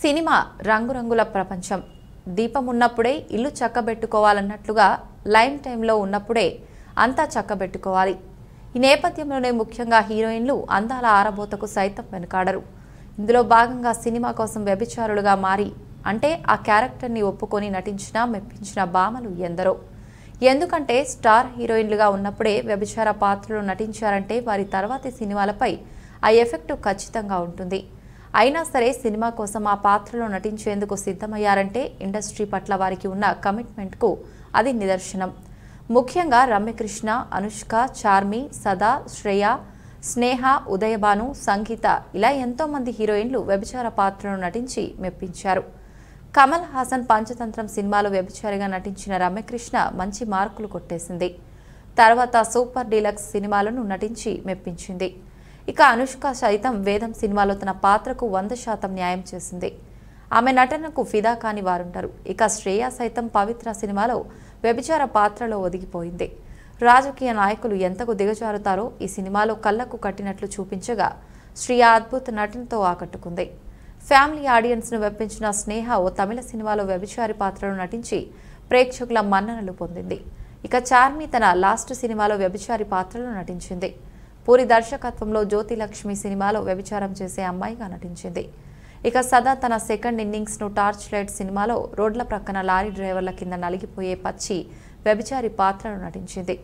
cinema రంగురంగుల ప్రపంచం దీపం ఉన్నప్పుడే ఇల్లు చక్కబెట్టుకోవాలన్నట్లుగా లైమ్ టైంలో ఉన్నప్పుడే అంతా చక్కబెట్టుకోవాలి ఈ నేపథ్యంలోనే ముఖ్యంగా హీరోయిన్లు అందాల ఆరబోతకు సైతం వెనుకాడరు ఇందులో భాగంగా సినిమా కోసం వ్యభిచారులుగా మారి అంటే ఆ క్యారెక్టర్ని ఒప్పుకొని నటించిన మెప్పించిన భామలు ఎందరో ఎందుకంటే స్టార్ హీరోయిన్లుగా ఉన్నప్పుడే వ్యభిచార పాత్రలు నటించారంటే వారి తర్వాతి సినిమాలపై ఆ ఎఫెక్టు ఖచ్చితంగా ఉంటుంది అయినా సరే సినిమా కోసం ఆ పాత్రలో నటించేందుకు సిద్ధమయ్యారంటే ఇండస్ట్రీ పట్ల వారికి ఉన్న కమిట్మెంట్కు అది నిదర్శనం ముఖ్యంగా రమ్యకృష్ణ అనుష్క చార్మి సదా శ్రేయ స్నేహ ఉదయబాను సంగీత ఇలా ఎంతోమంది హీరోయిన్లు వ్యభిచార పాత్రను నటించి మెప్పించారు కమల్ హాసన్ పంచతంత్రం సినిమాలో వ్యభిచారిగా నటించిన రమ్యకృష్ణ మంచి మార్కులు కొట్టేసింది తర్వాత సూపర్ డీలక్స్ సినిమాలను నటించి మెప్పించింది ఇక అనుష్క సైతం వేదం సినిమాలో తన పాత్రకు వంద శాతం న్యాయం చేసింది ఆమె నటనకు ఫిదా కాని వారుంటారు ఇక శ్రేయ సైతం పవిత్ర సినిమాలో వ్యభిచార పాత్రలో ఒదిగిపోయింది రాజకీయ నాయకులు ఎంతకు దిగజారుతారో ఈ సినిమాలో కళ్లకు కట్టినట్లు చూపించగా శ్రేయ అద్భుత నటనతో ఆకట్టుకుంది ఫ్యామిలీ ఆడియన్స్ను వెప్పించిన స్నేహ ఓ తమిళ సినిమాలో వ్యభిచారి పాత్రలో నటించి ప్రేక్షకుల మన్ననలు పొందింది ఇక చార్మి తన లాస్ట్ సినిమాలో వ్యభిచారి పాత్రలో నటించింది పూరి దర్శకత్వంలో జ్యోతిలక్ష్మి సినిమాలో వ్యభిచారం చేసే అమ్మాయిగా నటించింది ఇక సదా తన సెకండ్ ఇన్నింగ్స్ను టార్చ్ లైట్ సినిమాలో రోడ్ల ప్రక్కన లారీ డ్రైవర్ల కింద నలిగిపోయే పచ్చి వ్యభిచారి పాత్రను నటించింది